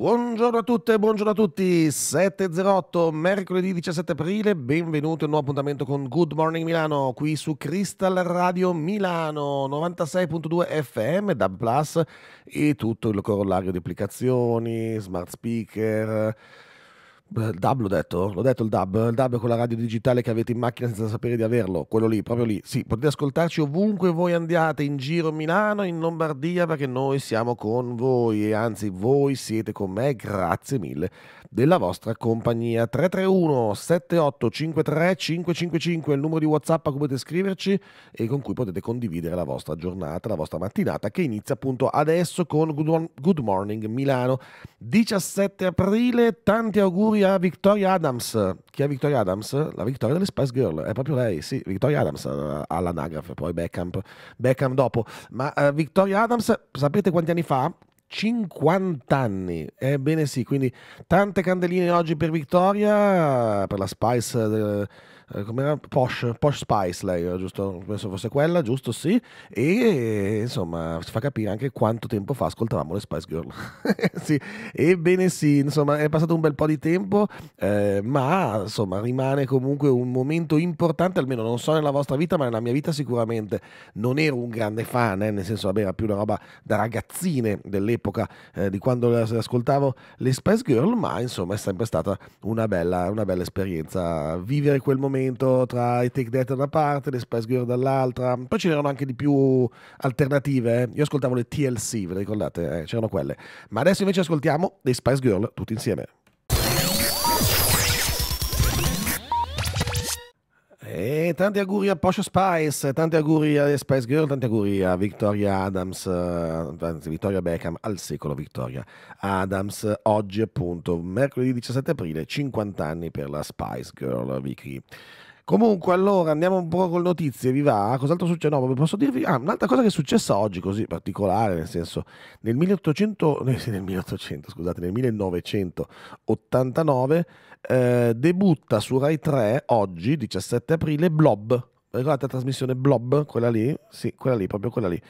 Buongiorno a tutte, buongiorno a tutti. 708, mercoledì 17 aprile. Benvenuti a un nuovo appuntamento con Good Morning Milano qui su Crystal Radio Milano 96.2 FM, DAB Plus e tutto il corollario di applicazioni, smart speaker il eh, dub l'ho detto? L'ho detto il dub? Il dub è quella radio digitale che avete in macchina senza sapere di averlo, quello lì, proprio lì. Sì, potete ascoltarci ovunque voi andiate, in giro Milano, in Lombardia, perché noi siamo con voi e anzi voi siete con me, grazie mille della vostra compagnia. 331 7853 555 è il numero di WhatsApp a cui potete scriverci e con cui potete condividere la vostra giornata, la vostra mattinata che inizia appunto adesso con Good, Morning Milano. 17 aprile, tanti auguri lui Victoria Adams. Chi è Victoria Adams? La vittoria delle Spice Girl. È proprio lei, sì, Victoria Adams eh, all'anagrafe, poi Beckham, Beckham dopo. Ma uh, Victoria Adams, sapete quanti anni fa? 50 anni, ebbene sì, quindi tante candeline oggi per Victoria, per la Spice... Eh, eh, come era? Posh, Posh Spice lei, eh, giusto? Penso fosse quella, giusto? Sì. E insomma, fa capire anche quanto tempo fa ascoltavamo le Spice Girl. sì, ebbene sì, insomma, è passato un bel po' di tempo, eh, ma insomma, rimane comunque un momento importante, almeno non so nella vostra vita, ma nella mia vita sicuramente non ero un grande fan, eh, nel senso, vabbè, era più una roba da ragazzine dell'epoca eh, di quando ascoltavo le Spice Girl, ma insomma, è sempre stata una bella, una bella esperienza vivere quel momento collegamento tra i Take That da una parte, le Spice Girl dall'altra, poi c'erano anche di più alternative, eh. io ascoltavo le TLC, ve le ricordate? Eh, c'erano quelle, ma adesso invece ascoltiamo dei Spice Girl tutti insieme. E eh, tanti auguri a Porsche Spice, tanti auguri a Spice Girl, tanti auguri a Victoria Adams, eh, anzi Victoria Beckham, al secolo Victoria Adams, oggi appunto, mercoledì 17 aprile, 50 anni per la Spice Girl, Vicky. Comunque, allora andiamo un po' con notizie, vi va? Cos'altro succede? No, posso dirvi ah, un'altra cosa che è successa oggi, così particolare, nel senso, nel 1800, nel 1800 scusate, nel 1989 eh, debutta su Rai 3 oggi, 17 aprile, Blob, ricordate la trasmissione Blob, quella lì? Sì, quella lì, proprio quella lì.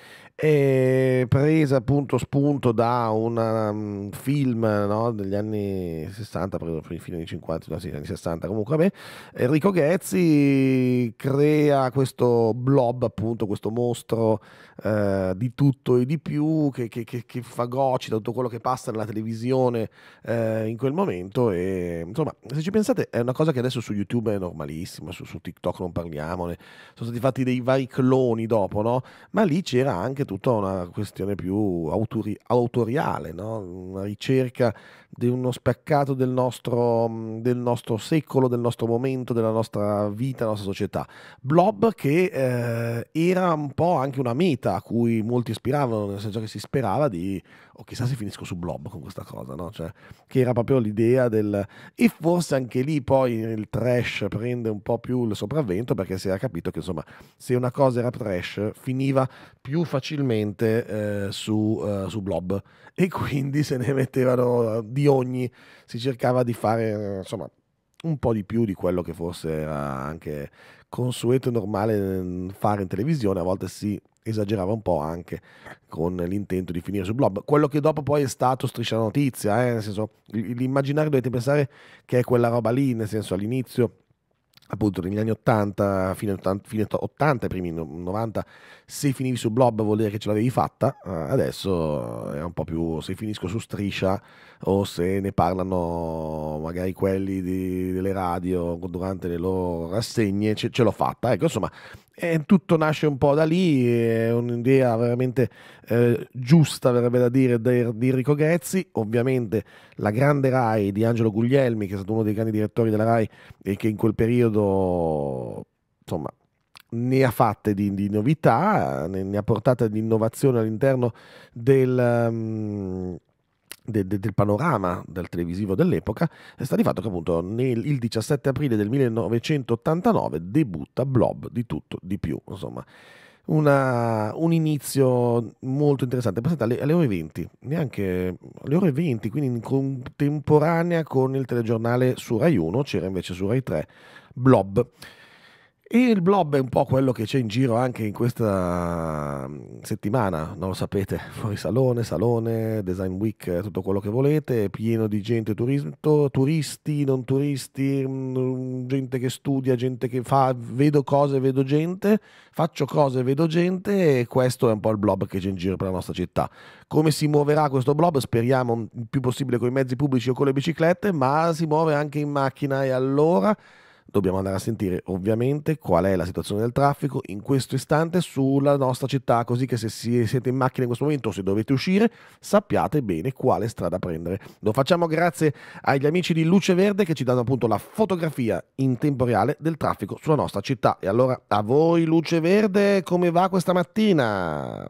E presa appunto spunto da una, un um, film no? degli anni 60, preso fine anni 50, no, sì, anni 60 comunque, vabbè. Enrico Ghezzi crea questo blob, appunto, questo mostro eh, di tutto e di più che, che, che, che fagocita tutto quello che passa nella televisione eh, in quel momento. E, insomma, se ci pensate, è una cosa che adesso su YouTube è normalissima, su, su TikTok non parliamone sono stati fatti dei vari cloni dopo, no? ma lì c'era anche tutta una questione più autori- autoriale, no? una ricerca di uno spaccato del nostro, del nostro, secolo, del nostro momento, della nostra vita, della nostra società. Blob che eh, era un po' anche una meta a cui molti ispiravano, nel senso che si sperava di o chissà se finisco su Blob con questa cosa, no? Cioè, che era proprio l'idea del... E forse anche lì poi il trash prende un po' più il sopravvento perché si era capito che insomma se una cosa era trash finiva più facilmente eh, su, eh, su, Blob e quindi se ne mettevano di ogni, si cercava di fare insomma un po' di più di quello che forse era anche consueto e normale mm, fare in televisione, a volte si esagerava un po' anche con l'intento di finire sul blob. Quello che dopo poi è stato striscia la notizia, eh? nel senso, l'immaginario dovete pensare che è quella roba lì, nel senso all'inizio appunto negli anni 80, fine 80, fine 80 primi 90, se finivi su Blob vuol dire che ce l'avevi fatta, eh, adesso è un po' più se finisco su Striscia o se ne parlano magari quelli di, delle radio durante le loro rassegne, ce, ce l'ho fatta. Ecco, insomma, e tutto nasce un po' da lì, è un'idea veramente eh, giusta, verrebbe da dire, di Enrico Grezzi. Ovviamente la grande RAI di Angelo Guglielmi, che è stato uno dei grandi direttori della RAI e che in quel periodo, insomma, ne ha fatte di, di novità, ne, ne, ha portate di innovazione all'interno del... Um, del, del panorama del televisivo dell'epoca sta di fatto che appunto nel, il 17 aprile del 1989 debutta Blob di tutto di più insomma una, un inizio molto interessante pensate alle, alle, ore 20 neanche alle ore 20 quindi in contemporanea con il telegiornale su Rai 1 c'era invece su Rai 3 Blob e il blob è un po' quello che c'è in giro anche in questa mm, settimana, non lo sapete, fuori salone, salone, design week, eh, tutto quello che volete, pieno di gente, turisto, turisti, non turisti, mm, mm, gente che studia, gente che fa, vedo cose, vedo gente, faccio cose, vedo gente e questo è un po' il blob che c'è in giro per la nostra città. Come si muoverà questo blob? Speriamo il più possibile con i mezzi pubblici o con le biciclette, ma si muove anche in macchina e allora dobbiamo andare a sentire ovviamente qual è la situazione del traffico in questo istante sulla nostra città, così che se siete in macchina in questo momento o se dovete uscire sappiate bene quale strada prendere. Lo facciamo grazie agli amici di Luce Verde che ci danno appunto la fotografia in tempo reale del traffico sulla nostra città. E allora a voi Luce Verde come va questa mattina?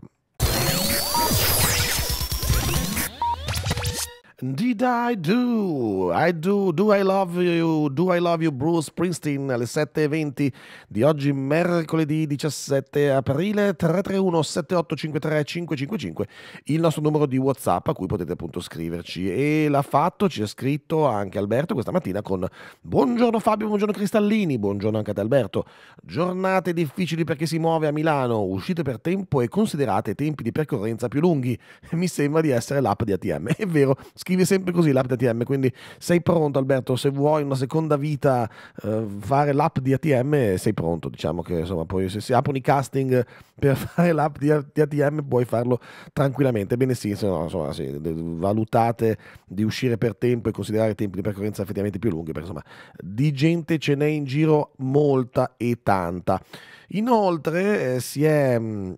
Did I Do? I Do, Do I Love You, Do I Love You Bruce Springsteen alle 7.20 di oggi mercoledì 17 aprile 331 7853 555 il nostro numero di Whatsapp a cui potete appunto scriverci e l'ha fatto, ci ha scritto anche Alberto questa mattina con Buongiorno Fabio, buongiorno Cristallini, buongiorno anche ad Alberto giornate difficili perché si muove a Milano, uscite per tempo e considerate tempi di percorrenza più lunghi mi sembra di essere l'app di ATM, è vero, scrive sempre così l'app di ATM, quindi sei pronto Alberto, se vuoi una seconda vita eh, fare l'app di ATM sei pronto, diciamo che insomma poi se si aprono i casting per fare l'app di, ATM puoi farlo tranquillamente, bene sì, insomma, insomma sì, valutate di uscire per tempo e considerare tempi di percorrenza effettivamente più lunghi, perché insomma di gente ce n'è in giro molta e tanta. Inoltre eh, si è... Mh,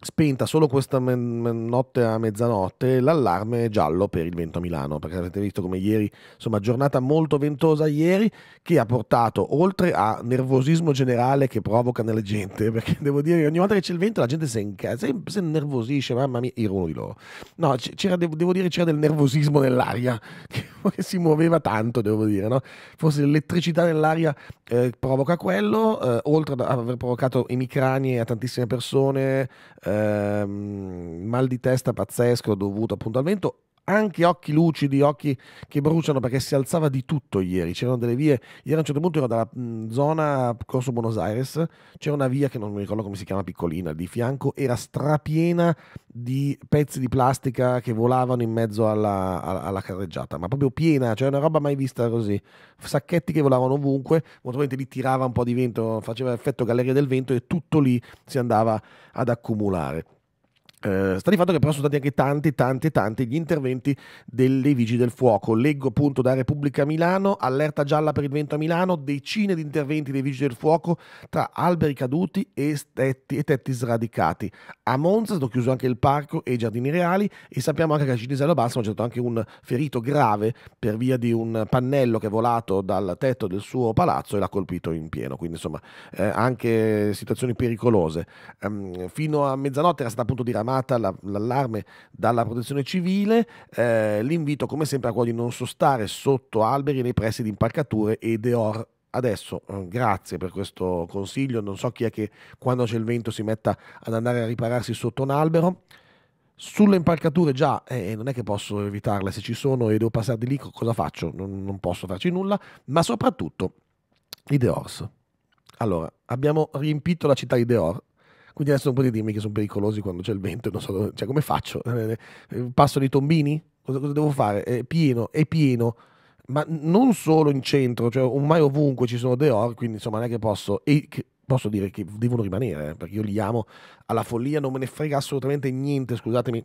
spenta solo questa notte a mezzanotte l'allarme giallo per il vento a Milano, perché avete visto come ieri, insomma, giornata molto ventosa ieri che ha portato oltre a nervosismo generale che provoca nella gente, perché devo dire che ogni volta che c'è il vento la gente si, inca- si, nervosisce, mamma mia, ero uno di loro. No, devo dire c'era del nervosismo nell'aria che, si muoveva tanto, devo dire, no? Forse l'elettricità nell'aria eh, provoca quello, eh, oltre ad aver provocato emicranie a tantissime persone ehm, mal di testa pazzesco dovuto appunto al vento anche occhi lucidi, occhi che bruciano perché si alzava di tutto ieri. C'erano delle vie, ieri a un certo punto ero dalla mm, zona Corso Buenos Aires, c'era una via che non mi ricordo come si chiama, piccolina, di fianco era strapiena di pezzi di plastica che volavano in mezzo alla, alla, alla carreggiata, ma proprio piena, cioè una roba mai vista così. Sacchetti che volavano ovunque, molto probabilmente li tirava un po' di vento, faceva effetto galleria del vento e tutto lì si andava ad accumulare. Uh, sta di fatto che però sono stati anche tanti, tanti, tanti gli interventi delle vigili del fuoco. Leggo appunto da Repubblica Milano, allerta gialla per il vento a Milano, decine di interventi dei vigili del fuoco tra alberi caduti e, tetti, e tetti sradicati. A Monza è stato chiuso anche il parco e i giardini reali e sappiamo anche che a Cinisello Bassano c'è stato anche un ferito grave per via di un pannello che è volato dal tetto del suo palazzo e l'ha colpito in pieno. Quindi insomma eh, anche situazioni pericolose. Um, fino a mezzanotte era stata appunto di rammarico chiamata la, l'allarme dalla protezione civile, eh, l'invito come sempre a quello di non sostare sotto alberi nei pressi di impalcature e deor adesso eh, grazie per questo consiglio non so chi è che quando c'è il vento si metta ad andare a ripararsi sotto un albero sulle impalcature già eh, non è che posso evitarle se ci sono e devo passare di lì cosa faccio non, non posso farci nulla ma soprattutto i Deors allora abbiamo riempito la città di Deor quindi adesso non potete dirmi che sono pericolosi quando c'è il vento, non so dove, cioè come faccio? Eh, eh, eh, passo dei tombini? Cosa, cosa devo fare? È pieno, è pieno ma non solo in centro, cioè ormai ovunque ci sono Deor, quindi insomma non è che posso, e che posso dire che devono rimanere, perché io li amo alla follia, non me ne frega assolutamente niente, scusatemi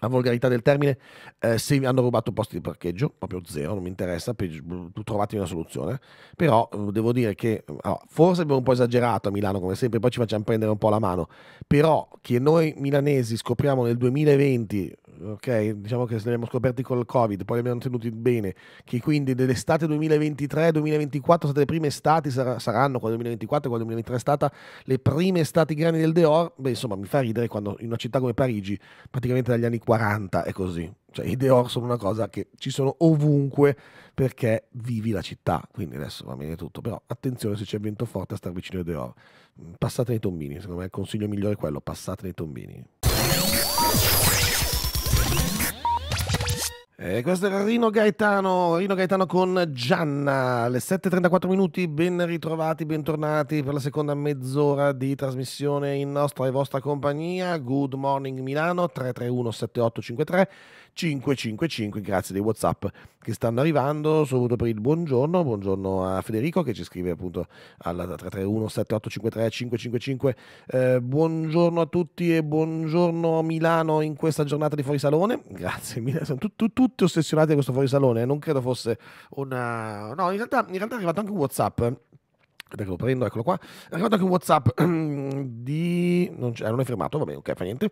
la volgarità del termine, eh, se mi hanno rubato posti di parcheggio, proprio zero, non mi interessa, mm, trovatevi una soluzione. Però mm, devo dire che mm, allora, ah, forse abbiamo un po' esagerato a Milano, come sempre, poi ci facciamo prendere un po' la mano, però che noi milanesi scopriamo nel 2020 ok? Diciamo che se li abbiamo scoperti col Covid, poi li abbiamo tenuti bene, che quindi dell'estate 2023-2024 state le prime estati, sar- saranno con 2024 e con 2023 è stata le prime estati grandi del Deor, beh insomma mi fa ridere quando in una città come Parigi, praticamente dagli anni 40 è così, cioè i Deor sono una cosa che ci sono ovunque perché vivi la città, quindi adesso va bene tutto, però attenzione se c'è vento forte a star vicino ai Deor, passate nei tombini, secondo me il consiglio migliore è quello, passate nei tombini. Eh, questo era Rino Gaetano, Rino Gaetano con Gianna, le 7.34 minuti, ben ritrovati, bentornati per la seconda mezz'ora di trasmissione in nostra e vostra compagnia, Good Morning Milano 331-7853, 555, grazie dei WhatsApp che stanno arrivando. Saluto per il buongiorno, buongiorno a Federico che ci scrive appunto alla 331 7853 555. Eh, buongiorno a tutti e buongiorno a Milano in questa giornata di fuori salone. Grazie mille, sono tu, tu, tutti ossessionati da questo fuori salone. Eh, non credo fosse una... No, in realtà, in realtà è arrivato anche un WhatsApp. Aspetta lo prendo, eccolo qua. È arrivato anche un WhatsApp di... Ah, non, è firmato, va bene, ok, fa niente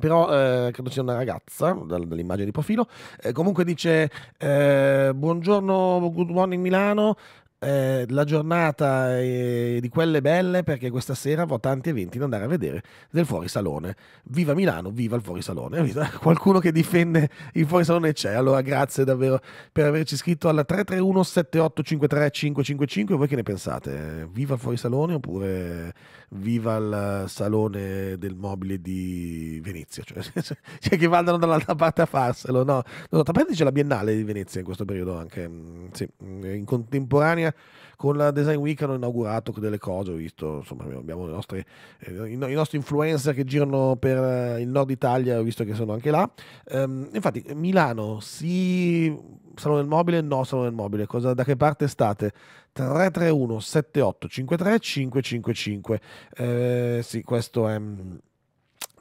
però eh, credo sia una ragazza dall'immagine di profilo eh, comunque dice eh, buongiorno good morning Milano eh, la giornata è eh, di quelle belle perché questa sera avrò tanti eventi da andare a vedere del fuorisalone. Viva Milano, viva il fuorisalone. Qualcuno che difende il fuorisalone c'è. Allora grazie davvero per averci iscritto alla 331 7853 555. Voi che ne pensate? Viva il fuorisalone oppure viva il salone del mobile di Venezia? Cioè, cioè, cioè che vadano dall'altra parte a farselo. No, no, tra parentesi c'è la Biennale di Venezia in questo periodo anche. Mm, sì, mm, in contemporanea Germania con la Design Week hanno inaugurato delle cose, ho visto, insomma, abbiamo nostre, eh, i, nostri influencer che girano per eh, il nord Italia, ho visto che sono anche là. Um, infatti, Milano, sì, Salone del Mobile, no, Salone del Mobile, cosa, da che parte state? 331 78 53 555. Eh, sì, questo è... Mm,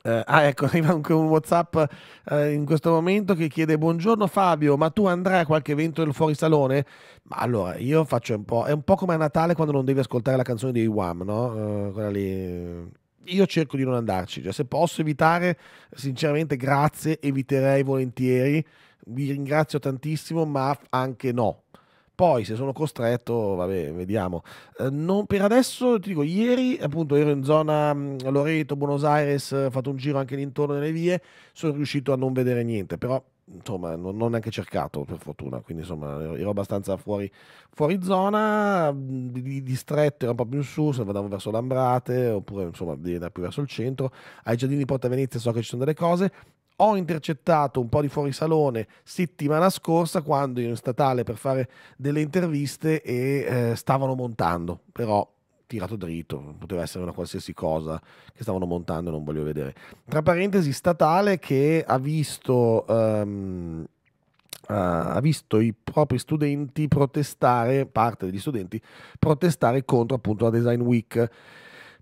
eh, ah, ecco, arriva anche un WhatsApp eh, in questo momento che chiede: Buongiorno Fabio, ma tu andrai a qualche evento del salone? Ma allora io faccio un po'. È un po' come a Natale quando non devi ascoltare la canzone di Wham, no? Eh, quella lì. Eh, io cerco di non andarci, cioè, se posso evitare, sinceramente, grazie, eviterei volentieri. Vi ringrazio tantissimo, ma anche no, poi se sono costretto, vabbè, vediamo. Eh, non, per adesso, ti dico, ieri appunto ero in zona mm, Loreto, Buenos Aires, ho fatto un giro anche l'intorno delle vie, sono riuscito a non vedere niente, però insomma non, ho neanche cercato per fortuna, quindi insomma ero, abbastanza fuori, fuori zona, mm, di, distretto, ero un po' più in su, se andavo verso Lambrate oppure insomma di andare più verso il centro. Ai giardini di Porta Venezia so che ci sono delle cose, ho intercettato un po' di fuorisalone settimana scorsa quando ero in statale per fare delle interviste e eh, stavano montando, però tirato dritto, poteva essere una qualsiasi cosa che stavano montando, non voglio vedere. Tra parentesi, statale che ha visto, um, uh, ha visto i propri studenti protestare, parte degli studenti, protestare contro appunto la Design Week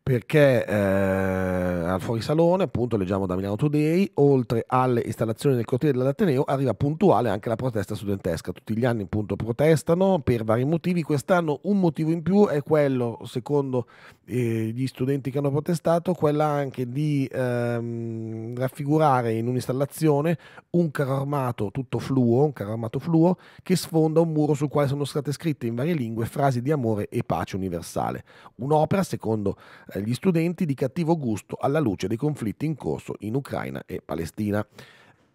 perché eh, al fuorisalone, appunto, leggiamo da Milano Today, oltre alle installazioni del cortile dell'Ateneo, arriva puntuale anche la protesta studentesca. Tutti gli anni, appunto, protestano per vari motivi. Quest'anno un motivo in più è quello, secondo eh, gli studenti che hanno protestato, quella anche di ehm, raffigurare in un'installazione un carro armato tutto fluo, un carro armato fluo, che sfonda un muro sul quale sono state scritte in varie lingue frasi di amore e pace universale. Un'opera, secondo dagli studenti di cattivo gusto alla luce dei conflitti in corso in Ucraina e Palestina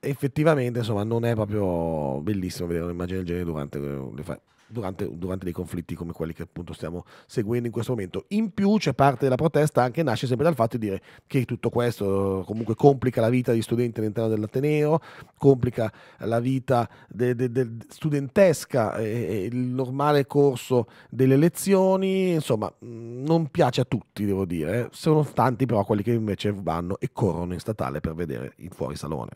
effettivamente insomma, non è proprio bellissimo vedere un'immagine del genere durante le, fa- Durante, durante, dei conflitti come quelli che appunto stiamo seguendo in questo momento. In più c'è parte della protesta anche nasce sempre dal fatto di dire che tutto questo comunque complica la vita di studenti all'interno dell'Ateneo, complica la vita de, de, de studentesca, e il normale corso delle lezioni, insomma non piace a tutti devo dire, eh. sono tanti però quelli che invece vanno e corrono in statale per vedere il fuori salone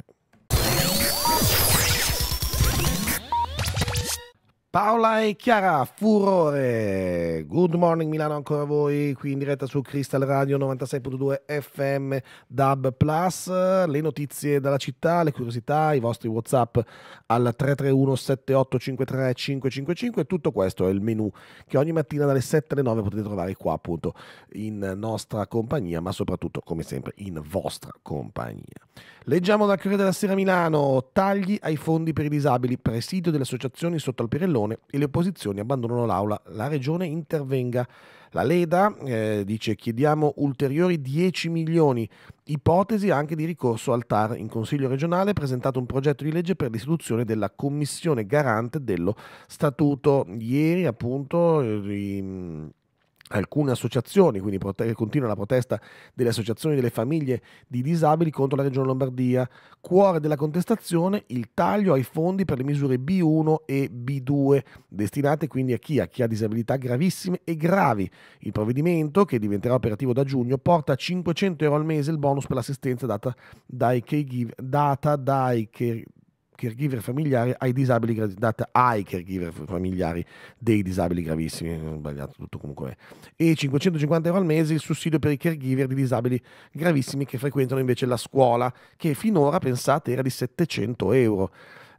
Paola e Chiara, furore. Good morning Milano ancora voi, qui in diretta su Crystal Radio 96.2 FM DAB Plus. Le notizie dalla città, le curiosità, i vostri WhatsApp al 331 7853 555. Tutto questo è il menu che ogni mattina dalle 7 alle 9 potete trovare qua appunto in nostra compagnia, ma soprattutto come sempre in vostra compagnia. Leggiamo dal Corriere della Sera Milano, tagli ai fondi per i disabili, presidio delle associazioni sotto al Pirellone e le opposizioni abbandonano l'aula, la regione intervenga. La Leda eh, dice chiediamo ulteriori 10 milioni, ipotesi anche di ricorso al TAR. In Consiglio regionale è presentato un progetto di legge per l'istituzione della Commissione garante dello Statuto. Ieri appunto... Eh, alcune associazioni, quindi continua la protesta delle associazioni delle famiglie di disabili contro la Regione Lombardia. Cuore della contestazione il taglio ai fondi per le misure B1 e B2, destinate quindi a chi? A chi ha disabilità gravissime e gravi. Il provvedimento, che diventerà operativo da giugno, porta a 500 euro al mese il bonus per l'assistenza data dai caregiver, data dai care- caregiver familiare ai disabili, data ai caregiver familiari dei disabili gravissimi, eh, ho sbagliato tutto comunque, e 550 euro al mese il sussidio per i caregiver di disabili gravissimi che frequentano invece la scuola, che finora pensate era di 700 euro.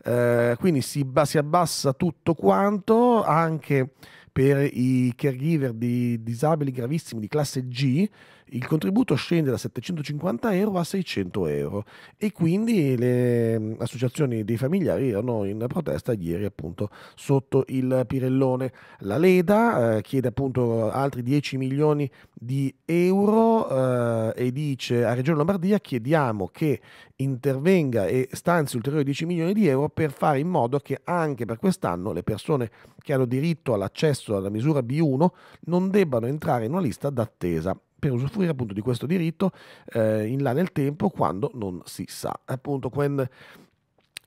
Eh, quindi si, si abbassa tutto quanto anche per i caregiver di disabili gravissimi di classe G il contributo scende da 750 euro a 600 euro e quindi le mm, associazioni dei familiari erano in protesta ieri appunto sotto il Pirellone. La Leda eh, chiede appunto altri 10 milioni di euro eh, e dice a Regione Lombardia chiediamo che intervenga e stanzi ulteriori 10 milioni di euro per fare in modo che anche per quest'anno le persone che hanno diritto all'accesso alla misura B1 non debbano entrare in una lista d'attesa per usufruire appunto di questo diritto eh, in là nel tempo quando non si sa. Appunto, quando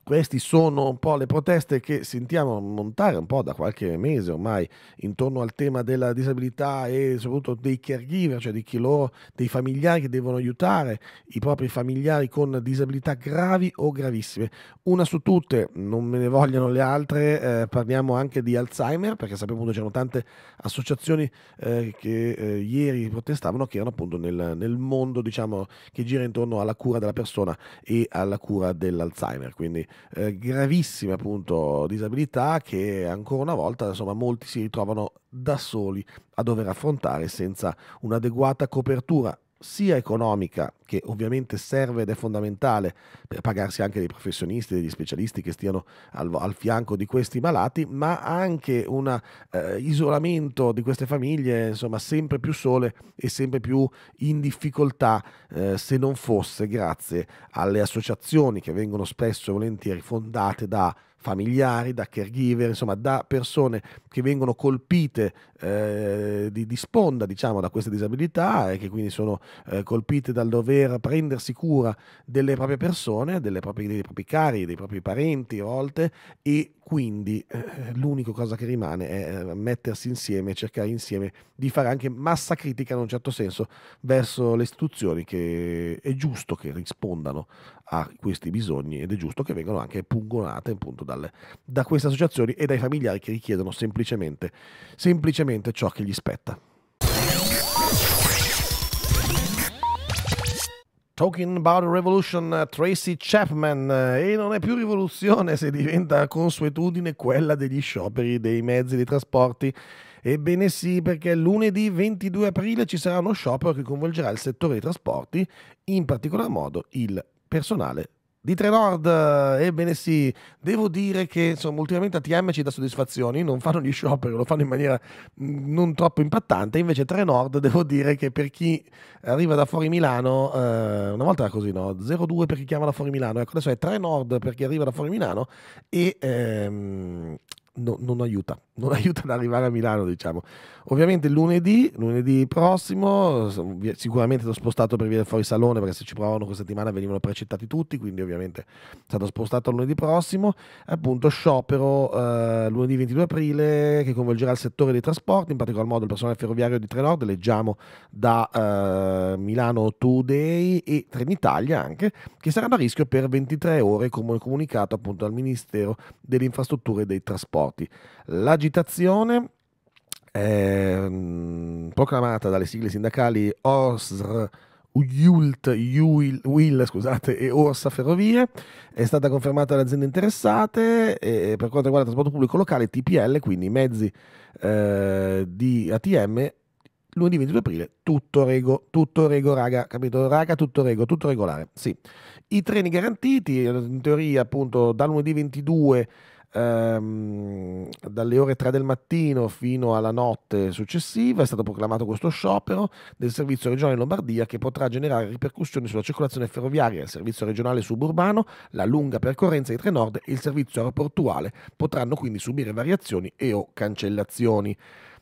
queste sono un po' le proteste che sentiamo montare un po' da qualche mese ormai intorno al tema della disabilità e soprattutto dei caregiver, cioè di chi loro, dei familiari che devono aiutare i propri familiari con disabilità gravi o gravissime. Una su tutte, non me ne vogliono le altre, eh, parliamo anche di Alzheimer perché sappiamo che c'erano tante associazioni eh, che eh, ieri protestavano che erano appunto nel, nel mondo diciamo, che gira intorno alla cura della persona e alla cura dell'Alzheimer. Quindi eh, gravissime appunto disabilità che ancora una volta insomma molti si ritrovano da soli a dover affrontare senza un'adeguata copertura sia economica, che ovviamente serve ed è fondamentale per pagarsi anche dei professionisti, degli specialisti che stiano al, al fianco di questi malati, ma anche un eh, isolamento di queste famiglie, insomma, sempre più sole e sempre più in difficoltà eh, se non fosse grazie alle associazioni che vengono spesso e volentieri fondate da familiari, da caregiver, insomma da persone che vengono colpite eh, di, di, sponda diciamo, da queste disabilità e che quindi sono eh, colpite dal dover prendersi cura delle proprie persone, delle proprie, dei propri cari, dei propri parenti a volte e quindi eh, l'unica cosa che rimane è eh, mettersi insieme, cercare insieme di fare anche massa critica in un certo senso verso le istituzioni che è giusto che rispondano a questi bisogni ed è giusto che vengano anche pungonate appunto dalle, da queste associazioni e dai familiari che richiedono semplicemente, semplicemente ciò che gli spetta. Talking about revolution, Tracy Chapman. E non è più rivoluzione se diventa consuetudine quella degli scioperi dei mezzi di trasporti. Ebbene sì, perché lunedì 22 aprile ci sarà uno sciopero che coinvolgerà il settore dei trasporti, in particolar modo il personale di Trenord, ebbene sì, devo dire che insomma, ultimamente ATM ci dà soddisfazioni, non fanno gli scioperi, lo fanno in maniera mm, non troppo impattante, invece Trenord devo dire che per chi arriva da fuori Milano, eh, una volta era così, no? 02 per chi chiama da fuori Milano, ecco adesso è Trenord per chi arriva da fuori Milano e ehm, no, non aiuta non aiuta ad arrivare a Milano, diciamo. Ovviamente lunedì, lunedì prossimo, sicuramente sono spostato per via del fuori salone, perché se ci provavano questa settimana venivano precettati tutti, quindi ovviamente è stato spostato a lunedì prossimo. Appunto, sciopero eh, lunedì 22 aprile che coinvolgerà il settore dei trasporti, in particolar modo il personale ferroviario di Trenord, leggiamo da eh, Milano Today e Trenitalia anche, che saranno a rischio per 23 ore, come comunicato appunto dal Ministero delle Infrastrutture e dei Trasporti. L'agitazione eh, proclamata dalle sigle sindacali OSR Ult, Uil, Will scusate, e Orsa Ferrovie, è stata confermata dalle aziende interessate e per quanto riguarda il trasporto pubblico locale TPL, quindi mezzi eh, di ATM, lunedì 22 aprile, tutto rego, tutto rego raga, capito? Raga, tutto rego, tutto regolare, sì. I treni garantiti, in teoria appunto da lunedì 22 ehm, dalle ore 3 del mattino fino alla notte successiva è stato proclamato questo sciopero del servizio regionale Lombardia che potrà generare ripercussioni sulla circolazione ferroviaria, il servizio regionale suburbano, la lunga percorrenza di Trenord e il servizio aeroportuale potranno quindi subire variazioni e o cancellazioni.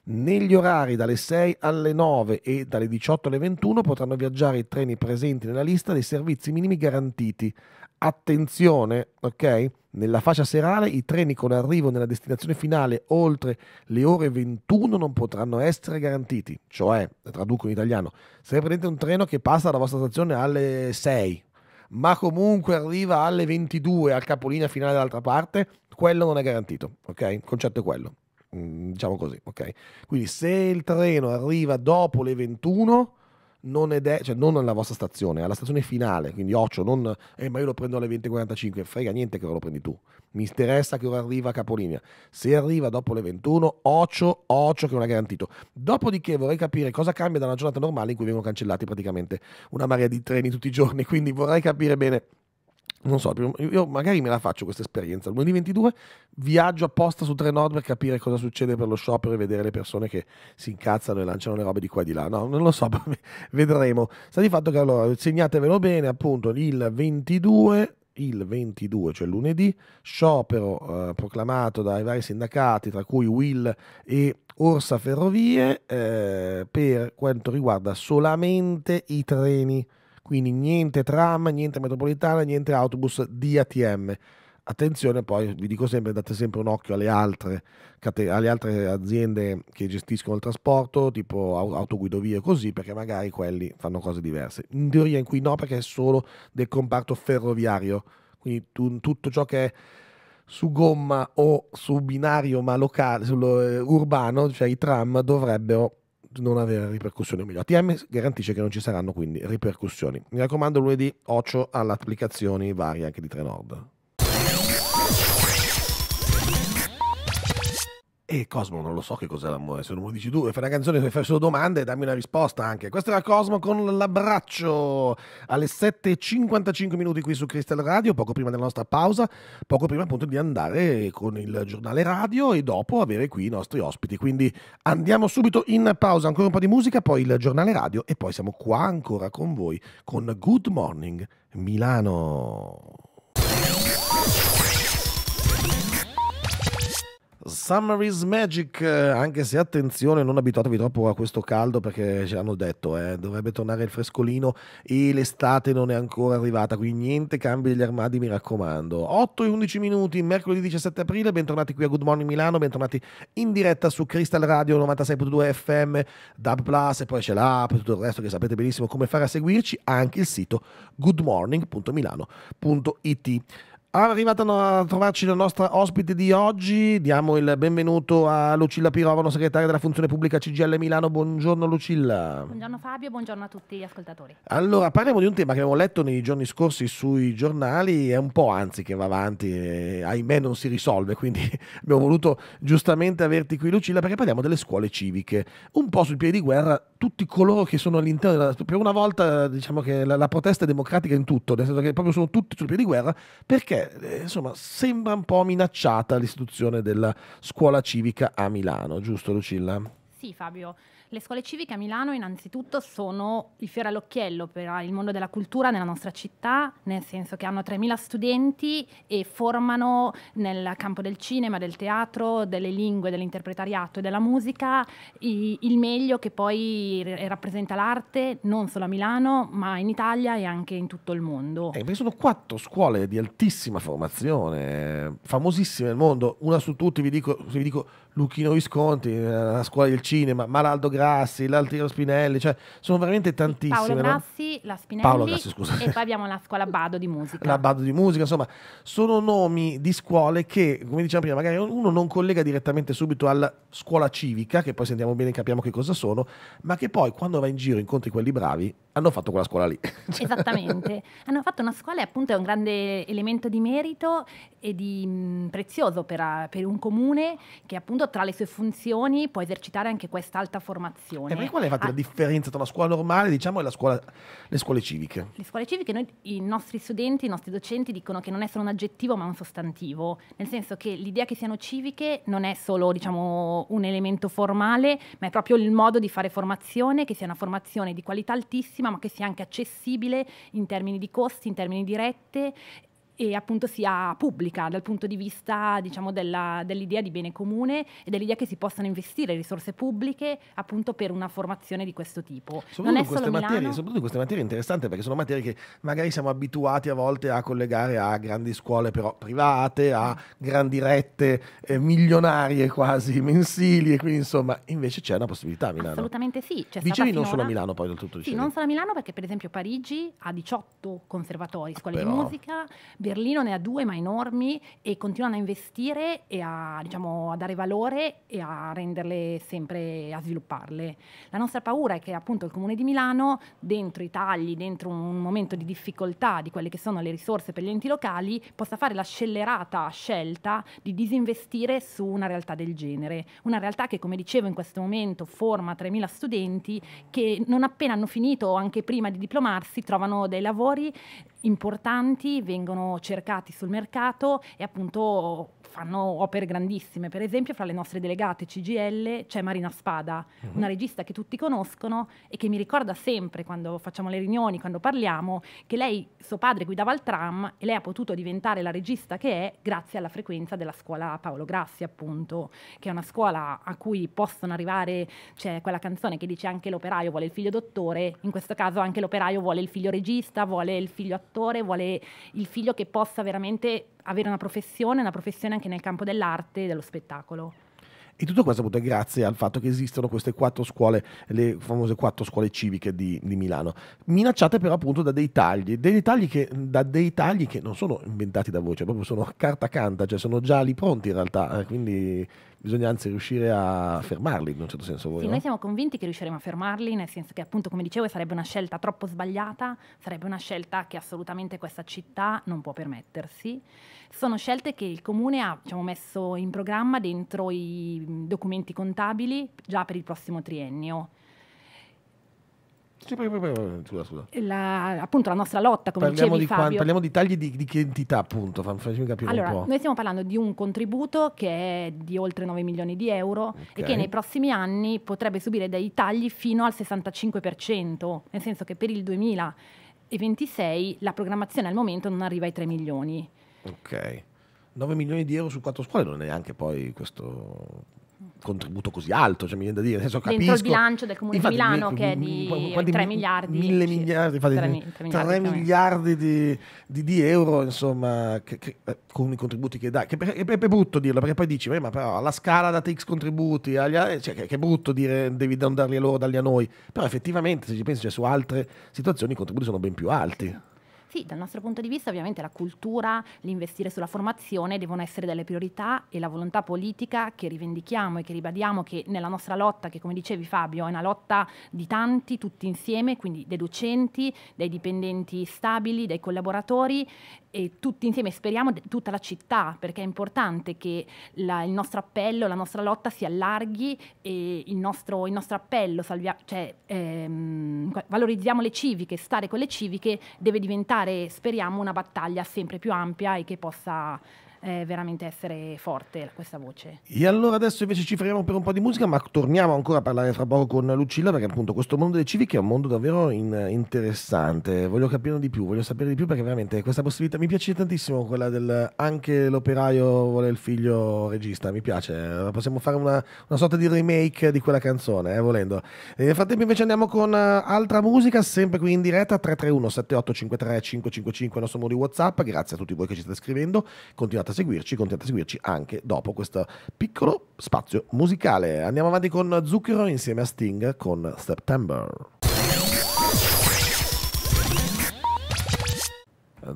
Negli orari dalle 6 alle 9 e dalle 18 alle 21 potranno viaggiare i treni presenti nella lista dei servizi minimi garantiti. Attenzione, ok? Nella fascia serale i treni con arrivo nella destinazione finale oltre le ore 21 non potranno essere garantiti, cioè, traduco in italiano, se prendete un treno che passa dalla vostra stazione alle 6, ma comunque arriva alle 22 al capolinea finale dall'altra parte, quello non è garantito, ok? Il concetto è quello. Mm, diciamo così, ok? Quindi se il treno arriva dopo le 21, non, è de- cioè non alla vostra stazione, alla stazione finale, quindi occio, non eh, ma io lo prendo alle 20.45, frega niente che ora lo prendi tu, mi interessa che ora arriva a capolinea, se arriva dopo le 21, occio, occio che non è garantito. Dopodiché vorrei capire cosa cambia da una giornata normale in cui vengono cancellati praticamente una marea di treni tutti i giorni, quindi vorrei capire bene non so, io magari me la faccio questa esperienza. Il 2022 viaggio apposta su Trenord per capire cosa succede per lo sciopero e vedere le persone che si incazzano e lanciano le robe di qua e di là. No, non lo so, vedremo. Sta di fatto che allora segnatevelo bene, appunto, il 22 il 22, cioè lunedì, sciopero eh, proclamato dai vari sindacati, tra cui Will e Orsa Ferrovie, eh, per quanto riguarda solamente i treni quindi niente tram, niente metropolitana, niente autobus di ATM. Attenzione poi, vi dico sempre, date sempre un occhio alle altre, alle altre aziende che gestiscono il trasporto, tipo autoguidovie e così, perché magari quelli fanno cose diverse. In teoria in cui no, perché è solo del comparto ferroviario, quindi tu, tutto ciò che è su gomma o su binario ma locale, sul, eh, urbano, cioè i tram, dovrebbero non avere ripercussioni, o meglio, ATM garantisce che non ci saranno quindi ripercussioni. Mi raccomando, lunedì occio alle applicazioni varie anche di Trenord. E Cosmo, non lo so che cos'è l'amore, se non mi dici tu, fai una canzone, se fai solo domande, e dammi una risposta anche. Questo era Cosmo con l'abbraccio alle 7.55 minuti qui su Crystal Radio, poco prima della nostra pausa, poco prima appunto di andare con il giornale radio e dopo avere qui i nostri ospiti. Quindi andiamo subito in pausa, ancora un po' di musica, poi il giornale radio e poi siamo qua ancora con voi con Good Morning Milano. Summer is Magic, eh, anche se attenzione, non abituatevi troppo a questo caldo perché ce l'hanno detto, eh, dovrebbe tornare il frescolino e l'estate non è ancora arrivata, quindi niente cambi degli armadi, mi raccomando. 8 e 11 minuti, mercoledì 17 aprile, bentornati qui a Good Morning Milano, bentornati in diretta su Crystal Radio 96.2 FM, Dub Plus e poi c'è l'app e tutto il resto che sapete benissimo come fare a seguirci, anche il sito goodmorning.milano.it. Ah, arrivata a trovarci la nostra ospite di oggi, diamo il benvenuto a Lucilla Pirovano, segretaria della funzione pubblica CGL Milano. Buongiorno Lucilla. Buongiorno Fabio, buongiorno a tutti gli ascoltatori. Allora, parliamo di un tema che abbiamo letto nei giorni scorsi sui giornali, è un po' anzi che va avanti, eh, ahimè non si risolve, quindi abbiamo voluto giustamente averti qui Lucilla perché parliamo delle scuole civiche. Un po' sul piede di guerra tutti coloro che sono all'interno, della, per una volta diciamo che la, la protesta è democratica in tutto, nel senso che proprio sono tutti sul piede di guerra perché eh, insomma sembra un po' minacciata l'istituzione della scuola civica a Milano, giusto Lucilla? Sì Fabio, le scuole civiche a Milano innanzitutto sono il fiore all'occhiello per ah, il mondo della cultura nella nostra città, nel senso che hanno 3.000 studenti e formano nel campo del cinema, del teatro, delle lingue, dell'interpretariato e della musica i, il meglio che poi eh, rappresenta l'arte non solo a Milano ma in Italia e anche in tutto il mondo. E eh, sono quattro scuole di altissima formazione, famosissime nel mondo, una su tutti vi dico, vi dico Luchino Visconti, eh, la scuola del cinema, Malaldo Grassi, l'Altiro Spinelli, cioè sono veramente tantissime. Paolo Grassi, no? la Spinelli Paolo Grassi, scusa. e poi abbiamo la scuola Bado di musica. La Bado di musica, insomma, sono nomi di scuole che, come diciamo prima, magari uno non collega direttamente subito alla scuola civica, che poi sentiamo bene e capiamo che cosa sono, ma che poi quando va in giro incontri quelli bravi, hanno fatto quella scuola lì. Cioè Esattamente, hanno fatto una scuola e appunto è un grande elemento di merito e di mh, prezioso per, per un comune che appunto mondo tra le sue funzioni può esercitare anche quest'alta formazione. E qual è ah. la differenza tra la scuola normale diciamo, e scuola, le scuole civiche? Le scuole civiche, noi, i nostri studenti, i nostri docenti dicono che non è solo un aggettivo ma un sostantivo, nel senso che l'idea che siano civiche non è solo diciamo, un elemento formale, ma è proprio il modo di fare formazione, che sia una formazione di qualità altissima ma che sia anche accessibile in termini di costi, in termini di rette e appunto sia pubblica dal punto di vista diciamo, della, dell'idea di bene comune e dell'idea che si possano investire risorse pubbliche appunto per una formazione di questo tipo. Soprattutto, queste materie, soprattutto queste materie interessanti perché sono materie che magari siamo abituati a volte a collegare a grandi scuole però private, a grandi rette eh, milionarie quasi mensili e quindi insomma invece c'è una possibilità a Milano. Assolutamente sì. C'è Dicevi non finora... solo a Milano poi del tutto. Dicevi. Sì, non solo a Milano perché per esempio Parigi ha 18 conservatori, scuole però... di musica, Berlino ne ha due ma enormi e continuano a investire e a, diciamo, a dare valore e a renderle sempre, a svilupparle. La nostra paura è che appunto il Comune di Milano, dentro i tagli, dentro un momento di difficoltà di quelle che sono le risorse per gli enti locali, possa fare la scellerata scelta di disinvestire su una realtà del genere. Una realtà che, come dicevo, in questo momento forma 3.000 studenti che non appena hanno finito o anche prima di diplomarsi trovano dei lavori importanti, vengono cercati sul mercato e appunto fanno opere grandissime. Per esempio, fra le nostre delegate CGL c'è Marina Spada, mm-hmm. una regista che tutti conoscono e che mi ricorda sempre quando facciamo le riunioni, quando parliamo, che lei, suo padre guidava il tram e lei ha potuto diventare la regista che è grazie alla frequenza della scuola Paolo Grassi, appunto, che è una scuola a cui possono arrivare, c'è cioè quella canzone che dice anche l'operaio vuole il figlio dottore, in questo caso anche l'operaio vuole il figlio regista, vuole il figlio attore, vuole il figlio che possa veramente avere una professione, una professione anche anche nel campo dell'arte e dello spettacolo. E tutto questo appunto è grazie al fatto che esistono queste quattro scuole, le famose quattro scuole civiche di, di Milano, minacciate però appunto da dei tagli, dei tagli, che, da dei tagli che non sono inventati da voi, cioè proprio sono carta canta, cioè sono già lì pronti in realtà, eh, quindi bisogna anzi riuscire a fermarli in un certo senso. Voi, sì, no? noi siamo convinti che riusciremo a fermarli, nel senso che appunto come dicevo sarebbe una scelta troppo sbagliata, sarebbe una scelta che assolutamente questa città non può permettersi. Sono scelte che il comune ha diciamo, messo in programma dentro i documenti contabili già per il prossimo triennio. Sì, scusa, scusa. La, appunto la nostra lotta, come parliamo dicevi di Fabio. Quanti, parliamo di tagli di, di che entità, appunto, facciami capire allora, un po'. Noi stiamo parlando di un contributo che è di oltre 9 milioni di euro okay. e che nei prossimi anni potrebbe subire dei tagli fino al 65%, nel senso che per il 2026 la programmazione al momento non arriva ai 3 milioni. Ok. 9 milioni di euro su quattro scuole non è neanche poi questo contributo così alto, cioè mi viene da dire, nel senso capisco. Dentro il bilancio del Comune infatti, di Milano mi, che è di 3 miliardi. 1000 miliardi, infatti, 3, 3, 3 miliardi di, di, di, euro, insomma, che, che, eh, con i contributi che dai. Che, è, è, brutto dirlo, perché poi dici, eh, ma però alla scala date X contributi, agli, eh, cioè, che, è brutto dire devi non darli a loro, darli a noi. Però effettivamente, se ci pensi, cioè, su altre situazioni i contributi sono ben più alti. Sì, dal nostro punto di vista ovviamente la cultura, l'investire sulla formazione devono essere delle priorità e la volontà politica che rivendichiamo e che ribadiamo che nella nostra lotta, che come dicevi Fabio è una lotta di tanti, tutti insieme, quindi dei docenti, dei dipendenti stabili, dei collaboratori e tutti insieme speriamo tutta la città perché è importante che la, il nostro appello, la nostra lotta si allarghi e il nostro, il nostro appello, salvia, cioè, ehm, valorizziamo le civiche, stare con le civiche deve diventare fare, speriamo, una battaglia sempre più ampia e che possa eh, veramente essere forte questa voce. E allora adesso invece ci fermiamo per un po' di musica, ma torniamo ancora a parlare fra poco con Lucilla, perché appunto questo mondo dei civichi è un mondo davvero in, interessante. Voglio capire di più, voglio sapere di più, perché veramente questa possibilità mi piace tantissimo, quella del anche l'operaio vuole il figlio regista, mi piace. Possiamo fare una, una sorta di remake di quella canzone, eh, volendo. E nel frattempo invece andiamo con eh, altra musica, sempre qui in diretta, 331 78 53 555, il nostro numero di WhatsApp. Grazie a tutti voi che ci state scrivendo. Continuate a a seguirci, continuate a seguirci anche dopo questo piccolo spazio musicale. Andiamo avanti con Zucchero insieme a Sting con September.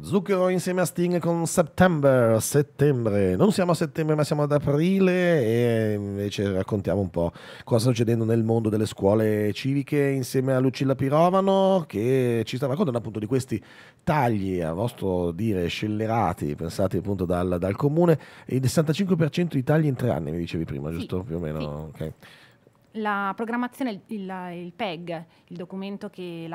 Zucchero insieme a Sting con September, settembre, non siamo a settembre ma siamo ad aprile e invece raccontiamo un po' cosa sta succedendo nel mondo delle scuole civiche insieme a Lucilla Pirovano che ci sta raccontando appunto di questi tagli a vostro dire scellerati pensati appunto dal, dal comune, il 65% di tagli in tre anni mi dicevi prima, sì, giusto? Più o meno. Sì. Okay. La programmazione, il, il, PEG, il documento ehm,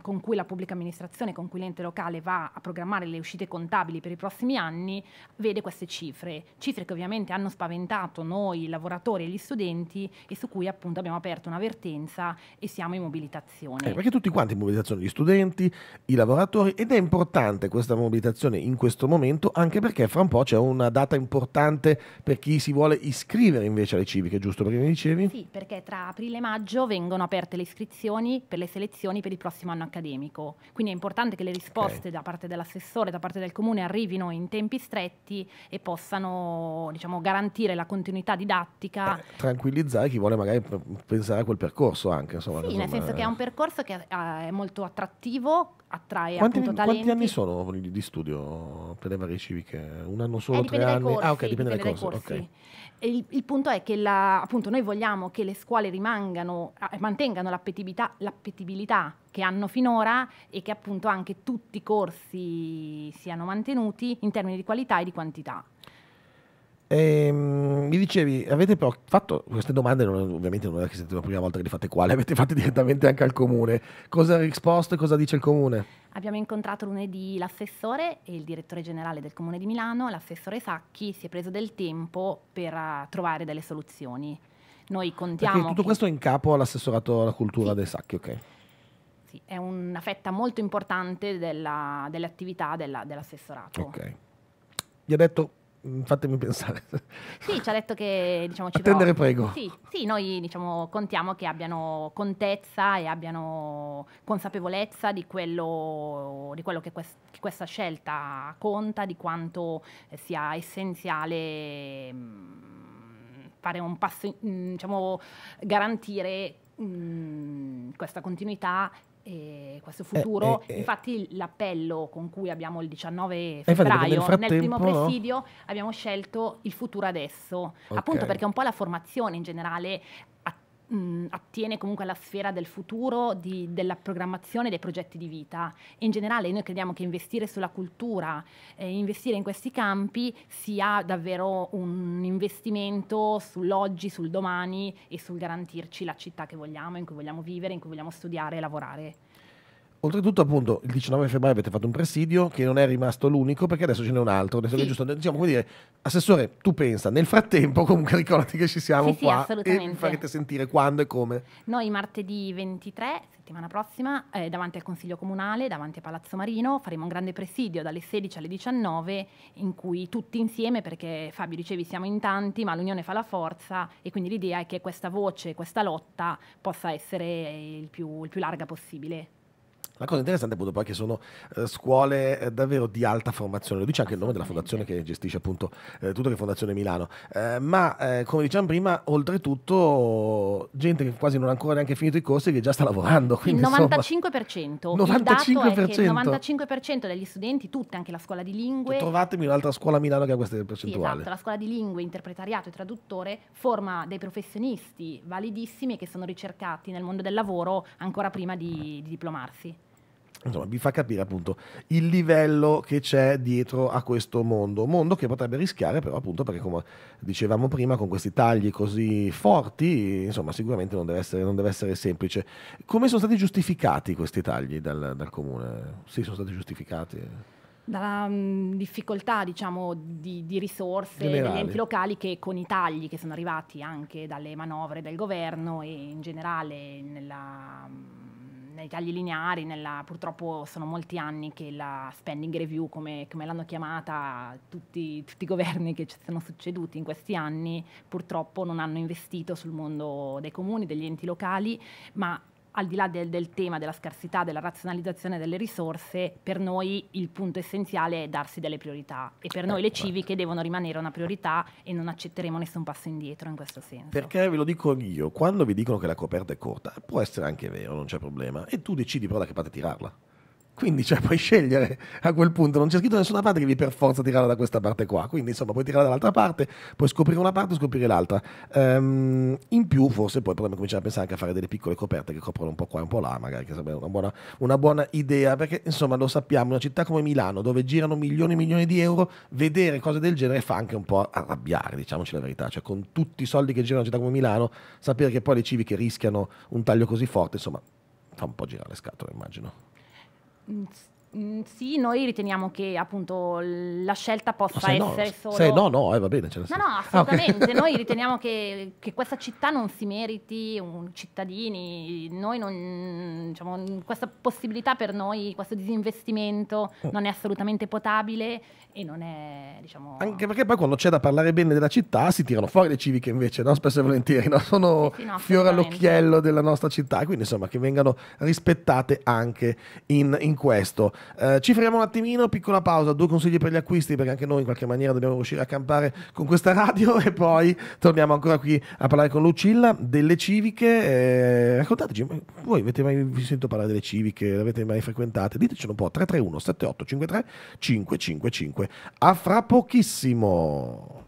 con cui la pubblica amministrazione, con cui l'ente locale va a programmare le uscite contabili per i prossimi anni, vede queste cifre, cifre che ovviamente hanno spaventato noi i lavoratori e gli studenti e su cui appunto abbiamo aperto una vertenza e siamo in mobilitazione. Eh, perché tutti quanti in mobilitazione, gli studenti, i lavoratori ed è importante questa mobilitazione in questo momento anche perché fra un po' c'è una data importante per chi si vuole iscrivere invece alle civiche, giusto? Perché mi dicevi? Sì, perché tra aprile e maggio vengono aperte le iscrizioni per le selezioni per il prossimo anno accademico. Quindi è importante che le risposte okay. da parte dell'assessore, da parte del comune arrivino in tempi stretti e possano diciamo, garantire la continuità didattica. Eh, tranquillizzare chi vuole magari pensare a quel percorso anche. Insomma, sì, insomma, nel senso eh. che è un percorso che eh, è molto attrattivo, attrae quanti, appunto talenti. Quanti anni sono di studio per le varie civiche? Un anno solo, eh, tre anni? Corsi, ah, ok, dipende, dipende dai corsi. Dai corsi. Okay il, il, punto è che la, appunto noi vogliamo che le scuole rimangano, mantengano l'appetibilità che hanno finora e che appunto anche tutti i corsi siano mantenuti in termini di qualità e di quantità. E, ehm, mi dicevi, avete però fatto queste domande, non, ovviamente non è che siete la prima volta che le fate qua, le avete fatte direttamente anche al comune. Cosa ha risposto e cosa dice il comune? Abbiamo incontrato lunedì l'assessore e il direttore generale del comune di Milano, l'assessore Sacchi si è preso del tempo per ah, trovare delle soluzioni. Noi contiamo... Perché tutto che... questo è in capo all'assessorato alla cultura sì. dei Sacchi, ok? Sì, è una fetta molto importante della, delle attività della, dell'assessorato. Ok. Vi ha detto Mm, fatemi pensare. Sì, ci ha detto che diciamo, ci Attendere prov- prego. Sì, sì noi diciamo, contiamo che abbiano contezza e abbiano consapevolezza di quello, di quello che, quest- che, questa scelta conta, di quanto sia essenziale mh, mm, fare un passo, in, mm, diciamo, garantire mh, questa continuità eh, questo futuro. Eh, eh, Infatti l'appello con cui abbiamo il 19 eh, febbraio nel, nel, primo presidio abbiamo scelto il futuro adesso, okay. appunto perché un po' la formazione in generale mh, attiene comunque alla sfera del futuro, di, della programmazione dei progetti di vita. in generale noi crediamo che investire sulla cultura, eh, investire in questi campi sia davvero un investimento sull'oggi, sul domani e sul garantirci la città che vogliamo, in cui vogliamo vivere, in cui vogliamo studiare e lavorare. Oltretutto, appunto, il 19 febbraio avete fatto un presidio che non è rimasto l'unico perché adesso ce n'è un altro. Adesso sì. è giusto, diciamo come dire, assessore, tu pensa, nel frattempo, comunque, ricordati che ci siamo sì, qua sì, e vi farete sentire quando e come. Noi, martedì 23, settimana prossima, eh, davanti al Consiglio Comunale, davanti a Palazzo Marino, faremo un grande presidio dalle 16 alle 19, in cui tutti insieme, perché Fabio dicevi siamo in tanti, ma l'unione fa la forza, e quindi l'idea è che questa voce, questa lotta possa essere il più, il più larga possibile. La cosa interessante appunto poi che sono eh, scuole eh, davvero di alta formazione, lo dice anche il nome della fondazione che gestisce appunto eh, tutto che è Fondazione Milano, eh, ma eh, come diciamo prima oltretutto gente che quasi non ha ancora neanche finito i corsi che già sta lavorando. Quindi, il 95%, 95%. il 95% degli studenti, tutte anche la scuola di lingue. Trovatemi un'altra scuola a Milano che ha queste percentuali. Sì, esatto, la scuola di lingue, interpretariato e traduttore forma dei professionisti validissimi che sono ricercati nel mondo del lavoro ancora prima di, di diplomarsi. Insomma, vi fa capire appunto il livello che c'è dietro a questo mondo, mondo che potrebbe rischiare però appunto perché come dicevamo prima con questi tagli così forti, insomma sicuramente non deve essere, non deve essere semplice. Come sono stati giustificati questi tagli dal, dal comune? Sì, sono stati giustificati dalla mh, mm, difficoltà diciamo, di, di risorse Generali. degli enti locali che con i tagli che sono arrivati anche dalle manovre del governo e in generale nella, mm, nei tagli lineari, nella, purtroppo sono molti anni che la spending review, come, come l'hanno chiamata tutti, tutti, i governi che ci sono succeduti in questi anni, purtroppo non hanno investito sul mondo dei comuni, degli enti locali, ma al di là del, del, tema della scarsità, della razionalizzazione delle risorse, per noi il punto essenziale è darsi delle priorità e per eh, noi le civiche devono rimanere una priorità e non accetteremo nessun passo indietro in questo senso. Perché ve lo dico io, quando vi dicono che la coperta è corta, può essere anche vero, non c'è problema, e tu decidi però da che parte tirarla. Quindi cioè, puoi scegliere a quel punto, non c'è scritto da nessuna parte che devi per forza tirare da questa parte qua. Quindi insomma puoi tirare dall'altra parte, puoi scoprire una parte e scoprire l'altra. Um, in più forse poi potremmo cominciare a pensare anche a fare delle piccole coperte che coprono un po' qua e un po' là, magari che sarebbe una buona, una buona idea, perché insomma lo sappiamo, una città come Milano dove girano milioni e milioni di euro, vedere cose del genere fa anche un po' arrabbiare, diciamoci la verità. Cioè con tutti i soldi che girano una città come Milano, sapere che poi le civiche rischiano un taglio così forte, insomma fa un po' girare le scatole immagino. it's Mm, sì, noi riteniamo che appunto la scelta possa ah, no, essere no, solo... Se no, no, eh, va bene. no, no, assolutamente. Ah, okay. noi riteniamo che, che, questa città non si meriti un, cittadini. Noi non, diciamo, questa possibilità per noi, questo disinvestimento eh. non è assolutamente potabile e non è, diciamo... Anche perché poi quando c'è da parlare bene della città si tirano fuori le civiche invece, no? Spesso e volentieri, no? Sono sì, sì, no, fiore all'occhiello della nostra città. Quindi insomma che vengano rispettate anche in, in questo. Eh, ci fermiamo un attimino, piccola pausa, due consigli per gli acquisti perché anche noi in qualche maniera dobbiamo riuscire a campare con questa radio e poi torniamo ancora qui a parlare con Lucilla delle civiche. Eh, raccontateci, voi avete mai vi sentito parlare delle civiche, le avete mai frequentate? Ditecelo un po', 331 78 53 555. A fra pochissimo.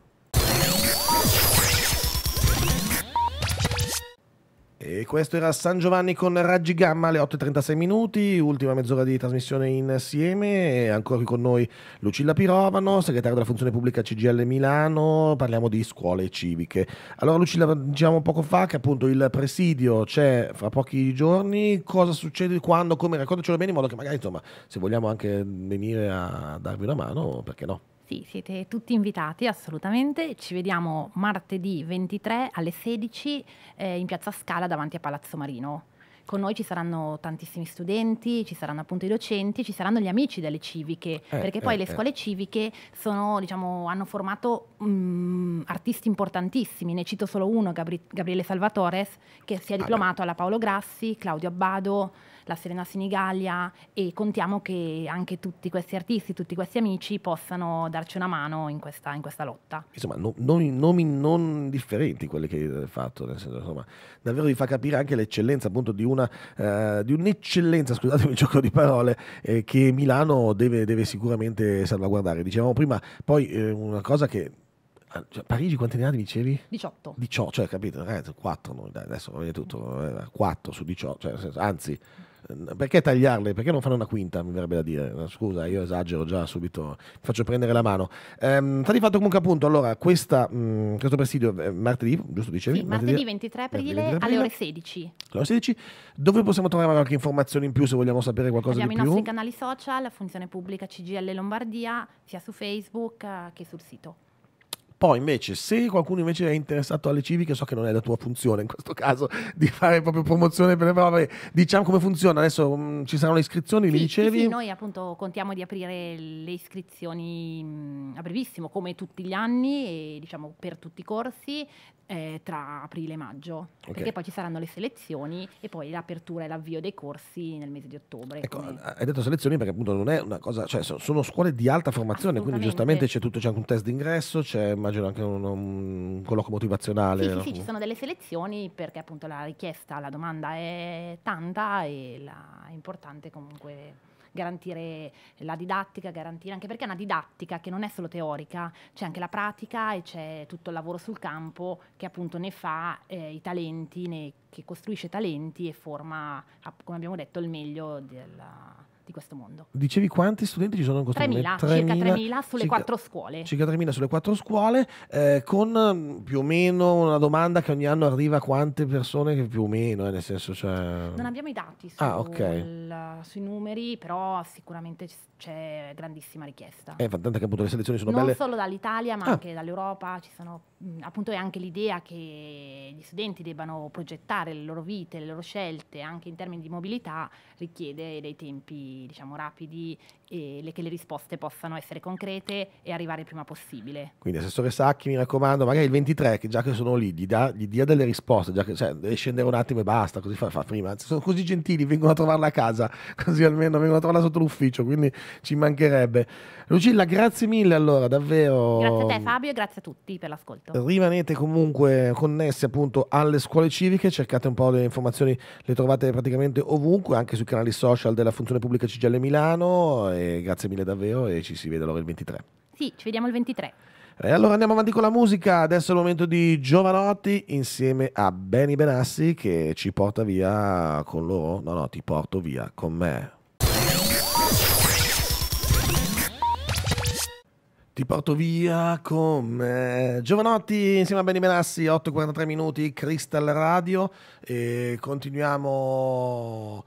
E questo era San Giovanni con Raggi Gamma alle 8.36 minuti, ultima mezz'ora di trasmissione insieme, e ancora qui con noi Lucilla Pirovano, segretaria della funzione pubblica CGL Milano, parliamo di scuole civiche. Allora Lucilla, diciamo poco fa che appunto il presidio c'è fra pochi giorni, cosa succede, quando, come, raccontacelo bene in modo che magari insomma se vogliamo anche venire a darvi una mano, perché no? Sì, siete tutti invitati assolutamente. Ci vediamo martedì 23 alle 16 eh, in Piazza Scala davanti a Palazzo Marino. Con noi ci saranno tantissimi studenti, ci saranno appunto i docenti, ci saranno gli amici delle civiche, eh, perché eh, poi eh, le scuole civiche sono, diciamo, hanno formato mh, mm, artisti importantissimi. Ne cito solo uno, Gabri Gabriele Salvatores, che si è ah, diplomato alla Paolo Grassi, Claudio Abbado la Serena Senigallia e contiamo che anche tutti questi artisti, tutti questi amici possano darci una mano in questa, in questa lotta. Insomma, no, nomi, nomi non differenti quelli che hai fatto, nel senso, insomma, davvero vi fa capire anche l'eccellenza appunto di, una, eh, di un'eccellenza, scusatemi il gioco di parole, eh, che Milano deve, deve, sicuramente salvaguardare. Dicevamo prima, poi eh, una cosa che ah, cioè, Parigi quanti ne ha, dicevi? 18. 18, cioè capito, ragazzi, 4 adesso va bene tutto, 4 eh, su 18, cioè, anzi... Eh, perché tagliarle? Perché non fanno una quinta? Mi verrebbe da dire. Eh, scusa, io esagero già subito, ti faccio prendere la mano. Ehm, sta di fatto comunque appunto, allora, questa, mh, mm, questo presidio è eh, martedì, giusto dicevi? Sì, martedì, martedì 23 aprile alle ore 16. Alle ore 16, dove possiamo trovare qualche informazione in più se vogliamo sapere qualcosa Abbiamo di più? Abbiamo i nostri canali social, Funzione Pubblica CGL Lombardia, sia su Facebook che sul sito. Poi invece se qualcuno invece è interessato alle civiche, so che non è la tua funzione in questo caso di fare proprio promozione per le prove, diciamo come funziona, adesso mh, mm, ci saranno le iscrizioni, sì, mi dicevi? Sì, sì, noi appunto contiamo di aprire le iscrizioni mh, mm, a brevissimo, come tutti gli anni, e, diciamo per tutti i corsi, eh, tra aprile e maggio, okay. perché poi ci saranno le selezioni e poi l'apertura e l'avvio dei corsi nel mese di ottobre. Ecco, quindi... Eh, hai detto selezioni perché appunto non è una cosa, cioè sono scuole di alta formazione, quindi giustamente c'è tutto, c'è anche un test d'ingresso, c'è immagino anche un, un colloquio motivazionale. Sì, no? sì, sì, ci sono delle selezioni perché appunto la richiesta, la domanda è tanta e la, è importante comunque garantire la didattica, garantire anche perché è una didattica che non è solo teorica, c'è anche la pratica e c'è tutto il lavoro sul campo che appunto ne fa eh, i talenti, ne, che costruisce talenti e forma, come abbiamo detto, il meglio della, di questo mondo. Dicevi quanti studenti ci sono in questo 3.000, momento? 3.000, circa 3.000 sulle quattro scuole. Circa 3.000 sulle quattro scuole, eh, con mm, più o meno una domanda che ogni anno arriva a quante persone che più o meno, eh, nel senso cioè... Non abbiamo i dati su, ah, okay. sui numeri, però sicuramente c'è grandissima richiesta. Eh, tanto che appunto le selezioni sono non belle... Non solo dall'Italia, ma ah. anche dall'Europa, ci sono mm, appunto è anche l'idea che gli studenti debbano progettare le loro vite, le loro scelte, anche in termini di mobilità, richiede dei tempi diciamo rapidi e le, che le risposte possano essere concrete e arrivare il prima possibile. Quindi Assessore Sacchi, mi raccomando, magari il 23, che già che sono lì, gli, da, gli dia delle risposte, già che, cioè, deve scendere un attimo e basta, così fa, fa prima. Sono così gentili, vengono a trovarla a casa, così almeno vengono a trovarla sotto l'ufficio, quindi ci mancherebbe. Lucilla, grazie mille allora, davvero. Grazie a te Fabio e grazie a tutti per l'ascolto. Rimanete comunque connessi appunto alle scuole civiche, cercate un po' le informazioni, le trovate praticamente ovunque, anche sui canali social della Funzione Pubblica Cigelle Milano grazie mille davvero e ci si vede allora il 23. Sì, ci vediamo il 23. E allora andiamo avanti con la musica, adesso è il momento di Giovanotti insieme a Benny Benassi che ci porta via con loro, no no, ti porto via con me. Ti porto via con me. Giovanotti insieme a Benny Benassi, 8.43 minuti, Crystal Radio e continuiamo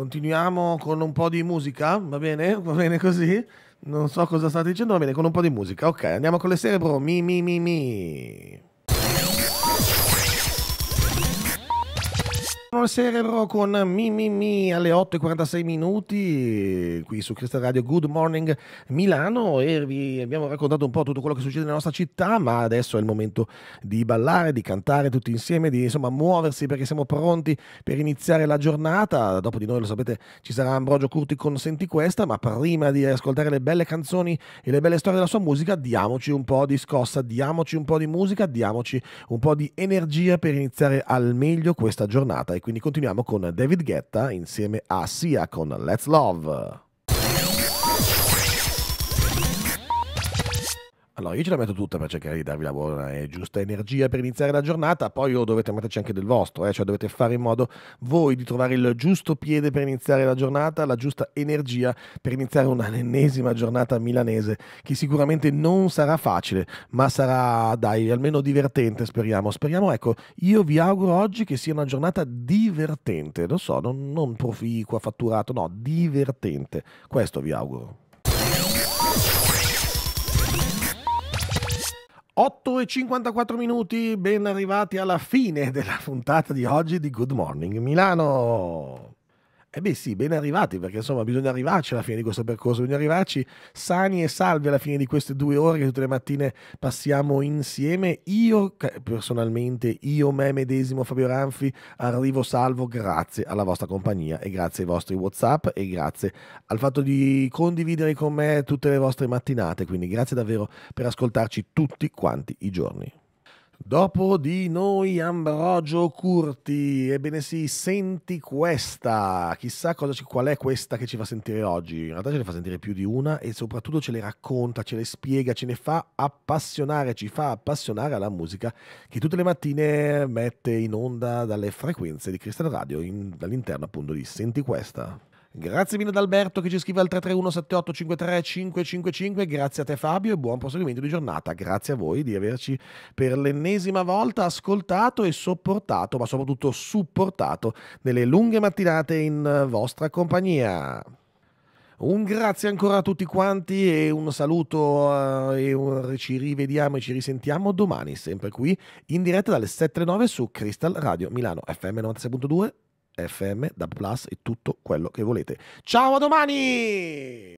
Continuiamo con un po' di musica, va bene? Va bene così? Non so cosa state dicendo, va bene, con un po' di musica. Ok, andiamo con le serie, bro. Mi, mi, mi, mi. lavano sereno con Mimimi mi, mi, alle 8.46 minuti qui su Crystal Radio Good Morning Milano e vi abbiamo raccontato un po' tutto quello che succede nella nostra città ma adesso è il momento di ballare, di cantare tutti insieme, di insomma muoversi perché siamo pronti per iniziare la giornata dopo di noi lo sapete ci sarà Ambrogio Curti con Senti Questa ma prima di ascoltare le belle canzoni e le belle storie della sua musica diamoci un po' di scossa, diamoci un po' di musica, diamoci un po' di energia per iniziare al meglio questa giornata e quindi quindi continuiamo con David Guetta insieme a Sia con Let's Love. Allora, io ce la metto tutta per cercare di darvi la buona e giusta energia per iniziare la giornata, poi oh, dovete metterci anche del vostro, eh? cioè dovete fare in modo voi di trovare il giusto piede per iniziare la giornata, la giusta energia per iniziare un'ennesima giornata milanese, che sicuramente non sarà facile, ma sarà, dai, almeno divertente, speriamo. Speriamo, ecco, io vi auguro oggi che sia una giornata divertente, lo so, non, non proficua, fatturato, no, divertente. Questo vi auguro. 8 e 54 minuti, ben arrivati alla fine della puntata di oggi di Good Morning Milano. Eh beh sì, ben arrivati, perché insomma bisogna arrivarci alla fine di questo percorso, bisogna arrivarci sani e salvi alla fine di queste due ore che tutte le mattine passiamo insieme. Io personalmente, io me medesimo Fabio Ranfi, arrivo salvo grazie alla vostra compagnia e grazie ai vostri Whatsapp e grazie al fatto di condividere con me tutte le vostre mattinate. Quindi grazie davvero per ascoltarci tutti quanti i giorni. Dopo di noi Ambrogio Curti, ebbene sì, senti questa, chissà ci, qual è questa che ci fa sentire oggi, in realtà ce ne fa sentire più di una e soprattutto ce le racconta, ce le spiega, ce ne fa appassionare, ci fa appassionare alla musica che tutte le mattine mette in onda dalle frequenze di Cristian Radio in, dall'interno appunto di Senti questa. Grazie mille ad Alberto che ci scrive al 331-7853-555. Grazie a te Fabio e buon proseguimento di giornata. Grazie a voi di averci per l'ennesima volta ascoltato e sopportato, ma soprattutto supportato nelle lunghe mattinate in vostra compagnia. Un grazie ancora a tutti quanti e un saluto eh, e un... ci rivediamo e ci risentiamo domani, sempre qui in diretta dalle 7 alle 9 su Crystal Radio Milano FM 96.2 FM, da Plus e tutto quello che volete. Ciao a domani!